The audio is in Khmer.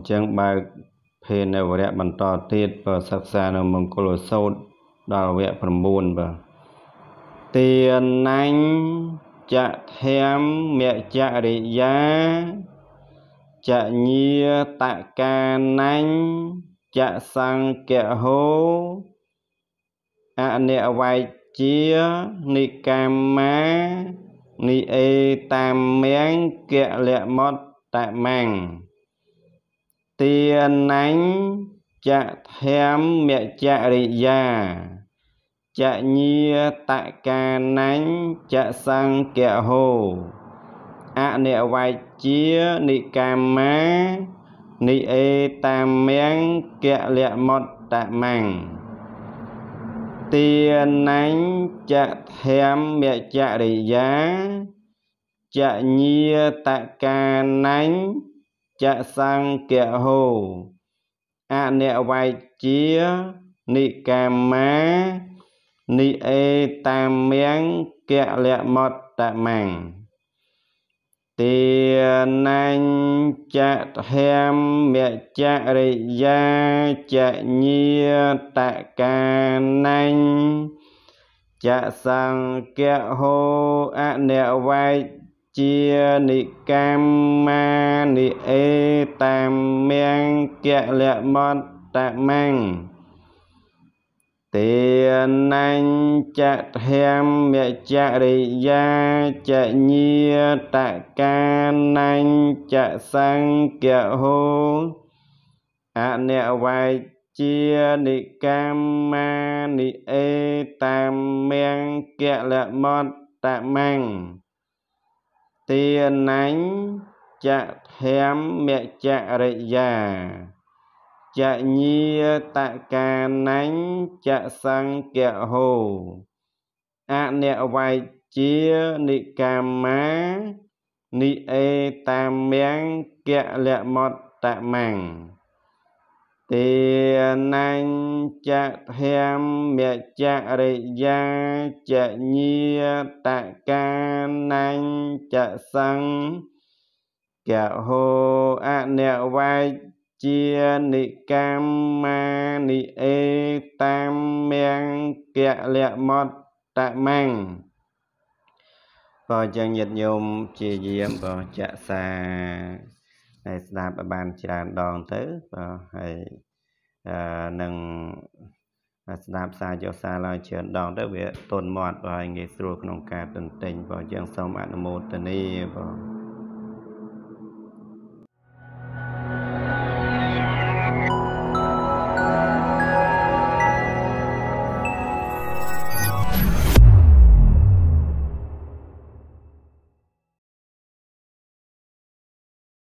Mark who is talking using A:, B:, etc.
A: ញ្ចឹងបើកភេនៅវរៈបន្តទៀតបើសិក្សានៅមង្គលសោតដល់វគ្គ9បាទទានញ្ញចធមមចរិយាចញាតកានញ្ញចសង្កហោអនិវៃជានិកាមានិអេតាមមាំងកលមតតមាំងទាណញ្ចធម្មចរិយាចញាតកាណញ្ចសង្កហោអនិវៃជានិកាមានិអេតាមៀងកលមតតមੰងទាណញ្ចធម្មចរិយាចញាតកាណញ្ចចសង្កហោអនវៃជានិកាមានិអេតាមៀងកលមតតមੰងទាណញ្ចតហេមមចរិយាចញាតកាណញ្ចសង្កហោអនវៃជានិកាមានិអេតាមាំងកលមត្តមੰងទេនញ្ចធម្មចរិយាចញាតកានញ្ចសង្កហោអនវៃជានិកាមានិអេតាមាំងកលមត្តមੰងទាណញ្ចធម្មចរិយាចញាតកាណញ្ចសង្កហោអនវៃជានិកាមានិអេតាមៀងកលមតតមੰទេណញ្ចភមចរិយាចញាតកានញ្ចសង្កហោអនវៃជានិកម្មានិអេតាមមង្គលមតមង្គក៏ចឹងញាតិញោមជាយាមក៏ចាក់សាហើយស្ដាប់បានច្រើនដងទៅបាទហើយនឹងស្ដាប់សារយកសារឡើងច្រើនដងទៅវាទន់មាត់បើឲ្យងាយស្រួលក្នុងការទន្ទិញបើយើងសូមអនុមោទនាបង